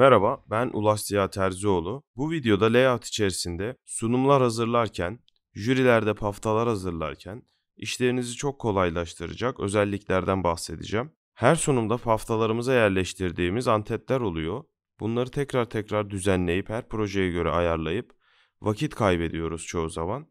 Merhaba, ben Ulaş Ziya Terzioğlu. Bu videoda layout içerisinde sunumlar hazırlarken, jürilerde paftalar hazırlarken işlerinizi çok kolaylaştıracak özelliklerden bahsedeceğim. Her sunumda paftalarımıza yerleştirdiğimiz antetler oluyor. Bunları tekrar tekrar düzenleyip her projeye göre ayarlayıp vakit kaybediyoruz çoğu zaman.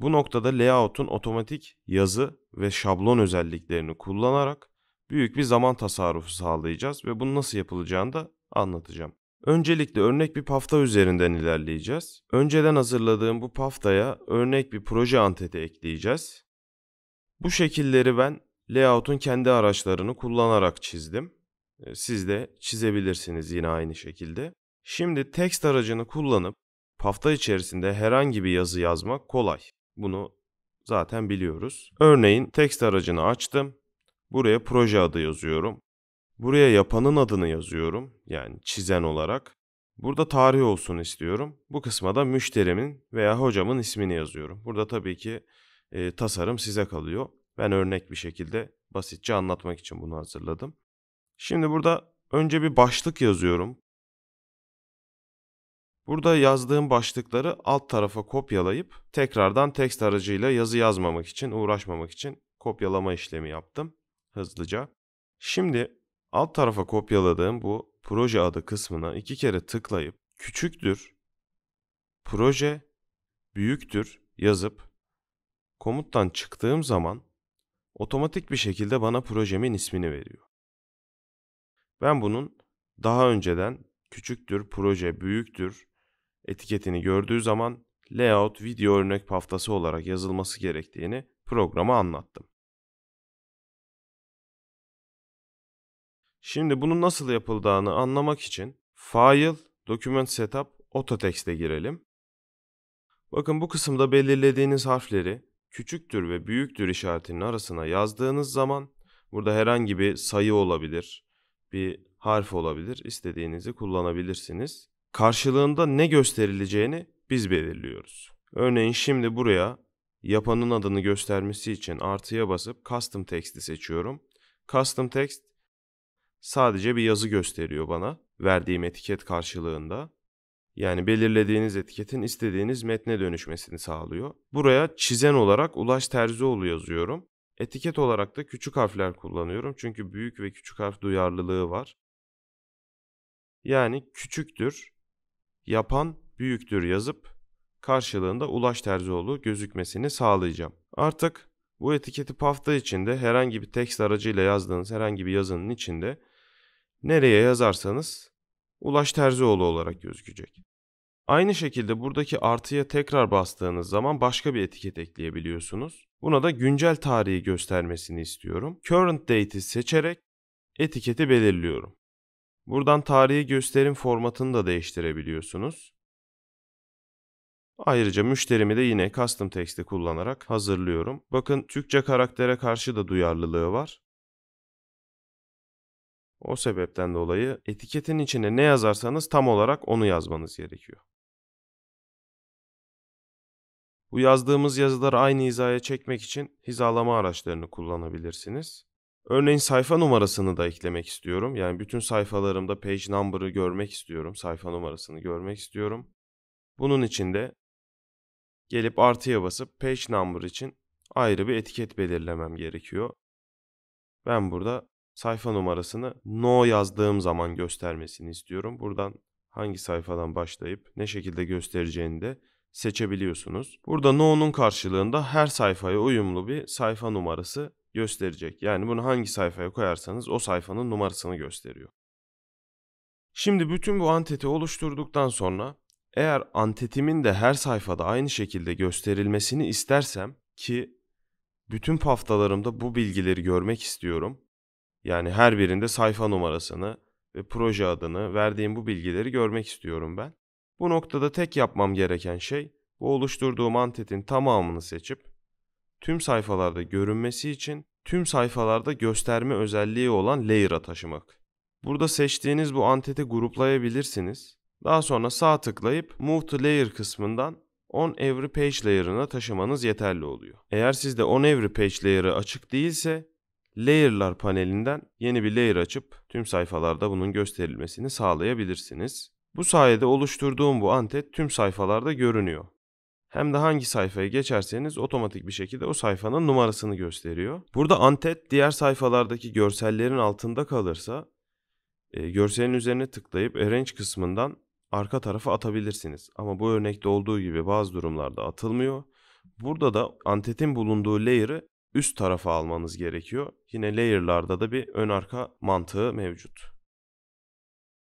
Bu noktada layout'un otomatik yazı ve şablon özelliklerini kullanarak büyük bir zaman tasarrufu sağlayacağız ve bunu nasıl yapılacağını da anlatacağım. Öncelikle örnek bir pafta üzerinden ilerleyeceğiz. Önceden hazırladığım bu paftaya örnek bir proje anteti ekleyeceğiz. Bu şekilleri ben layout'un kendi araçlarını kullanarak çizdim. Ee, siz de çizebilirsiniz yine aynı şekilde. Şimdi text aracını kullanıp pafta içerisinde herhangi bir yazı yazmak kolay. Bunu zaten biliyoruz. Örneğin text aracını açtım. Buraya proje adı yazıyorum. Buraya yapanın adını yazıyorum. Yani çizen olarak. Burada tarih olsun istiyorum. Bu kısma da müşterimin veya hocamın ismini yazıyorum. Burada tabii ki e, tasarım size kalıyor. Ben örnek bir şekilde basitçe anlatmak için bunu hazırladım. Şimdi burada önce bir başlık yazıyorum. Burada yazdığım başlıkları alt tarafa kopyalayıp tekrardan tekst aracıyla yazı yazmamak için, uğraşmamak için kopyalama işlemi yaptım hızlıca. Şimdi alt tarafa kopyaladığım bu proje adı kısmına iki kere tıklayıp küçüktür, proje, büyüktür yazıp komuttan çıktığım zaman otomatik bir şekilde bana projemin ismini veriyor. Ben bunun daha önceden küçüktür, proje, büyüktür etiketini gördüğü zaman layout video örnek paftası olarak yazılması gerektiğini programa anlattım. Şimdi bunun nasıl yapıldığını anlamak için File, Document Setup, Autotext'e girelim. Bakın bu kısımda belirlediğiniz harfleri küçüktür ve büyüktür işaretinin arasına yazdığınız zaman burada herhangi bir sayı olabilir, bir harf olabilir, istediğinizi kullanabilirsiniz. Karşılığında ne gösterileceğini biz belirliyoruz. Örneğin şimdi buraya yapanın adını göstermesi için artıya basıp custom text'i seçiyorum. Custom text sadece bir yazı gösteriyor bana verdiğim etiket karşılığında. Yani belirlediğiniz etiketin istediğiniz metne dönüşmesini sağlıyor. Buraya çizen olarak Ulaş Terzioğlu yazıyorum. Etiket olarak da küçük harfler kullanıyorum çünkü büyük ve küçük harf duyarlılığı var. Yani küçüktür, yapan büyüktür yazıp karşılığında Ulaş Terzioğlu gözükmesini sağlayacağım. Artık bu etiketi pafta içinde herhangi bir tekst aracıyla yazdığınız herhangi bir yazının içinde nereye yazarsanız Ulaş Terzioğlu olarak gözükecek. Aynı şekilde buradaki artıya tekrar bastığınız zaman başka bir etiket ekleyebiliyorsunuz. Buna da güncel tarihi göstermesini istiyorum. Current date'i seçerek etiketi belirliyorum. Buradan tarihi gösterim formatını da değiştirebiliyorsunuz. Ayrıca müşterimi de yine custom text'i kullanarak hazırlıyorum. Bakın Türkçe karaktere karşı da duyarlılığı var. O sebepten dolayı etiketin içine ne yazarsanız tam olarak onu yazmanız gerekiyor. Bu yazdığımız yazıları aynı hizaya çekmek için hizalama araçlarını kullanabilirsiniz. Örneğin sayfa numarasını da eklemek istiyorum. Yani bütün sayfalarımda page number'ı görmek istiyorum. Sayfa numarasını görmek istiyorum. Bunun için de gelip artıya basıp page number için ayrı bir etiket belirlemem gerekiyor. Ben burada sayfa numarasını no yazdığım zaman göstermesini istiyorum. Buradan hangi sayfadan başlayıp ne şekilde göstereceğini de seçebiliyorsunuz. Burada no'nun karşılığında her sayfaya uyumlu bir sayfa numarası gösterecek. Yani bunu hangi sayfaya koyarsanız o sayfanın numarasını gösteriyor. Şimdi bütün bu anteti oluşturduktan sonra eğer antetimin de her sayfada aynı şekilde gösterilmesini istersem ki bütün haftalarımda bu bilgileri görmek istiyorum. Yani her birinde sayfa numarasını ve proje adını verdiğim bu bilgileri görmek istiyorum ben. Bu noktada tek yapmam gereken şey bu oluşturduğum antetin tamamını seçip tüm sayfalarda görünmesi için tüm sayfalarda gösterme özelliği olan layer'a taşımak. Burada seçtiğiniz bu anteti gruplayabilirsiniz daha sonra sağ tıklayıp Move to Layer kısmından On Every Page Layer'ına taşımanız yeterli oluyor. Eğer sizde On Every Page Layer'ı açık değilse Layer'lar panelinden yeni bir layer açıp tüm sayfalarda bunun gösterilmesini sağlayabilirsiniz. Bu sayede oluşturduğum bu antet tüm sayfalarda görünüyor. Hem de hangi sayfaya geçerseniz otomatik bir şekilde o sayfanın numarasını gösteriyor. Burada antet diğer sayfalardaki görsellerin altında kalırsa e, görselin üzerine tıklayıp arrange kısmından arka tarafa atabilirsiniz. Ama bu örnekte olduğu gibi bazı durumlarda atılmıyor. Burada da antetin bulunduğu layer'ı üst tarafa almanız gerekiyor. Yine layer'larda da bir ön arka mantığı mevcut.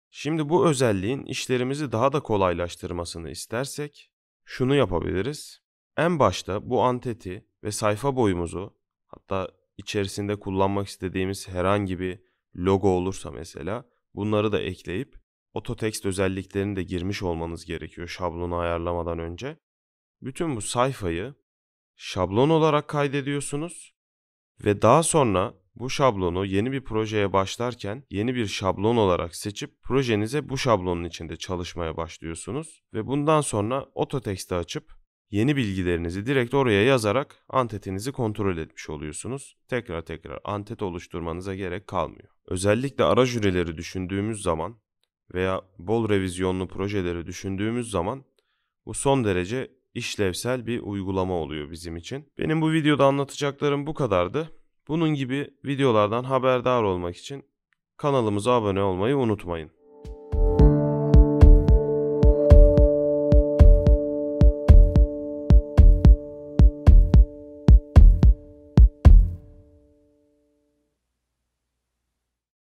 Şimdi bu özelliğin işlerimizi daha da kolaylaştırmasını istersek şunu yapabiliriz. En başta bu anteti ve sayfa boyumuzu hatta içerisinde kullanmak istediğimiz herhangi bir logo olursa mesela bunları da ekleyip Ototext özelliklerini de girmiş olmanız gerekiyor şablonu ayarlamadan önce. Bütün bu sayfayı şablon olarak kaydediyorsunuz ve daha sonra bu şablonu yeni bir projeye başlarken yeni bir şablon olarak seçip projenize bu şablonun içinde çalışmaya başlıyorsunuz ve bundan sonra ototext'i açıp yeni bilgilerinizi direkt oraya yazarak antetinizi kontrol etmiş oluyorsunuz. Tekrar tekrar antet oluşturmanıza gerek kalmıyor. Özellikle ara jüreleri düşündüğümüz zaman veya bol revizyonlu projeleri düşündüğümüz zaman bu son derece işlevsel bir uygulama oluyor bizim için. Benim bu videoda anlatacaklarım bu kadardı. Bunun gibi videolardan haberdar olmak için kanalımıza abone olmayı unutmayın.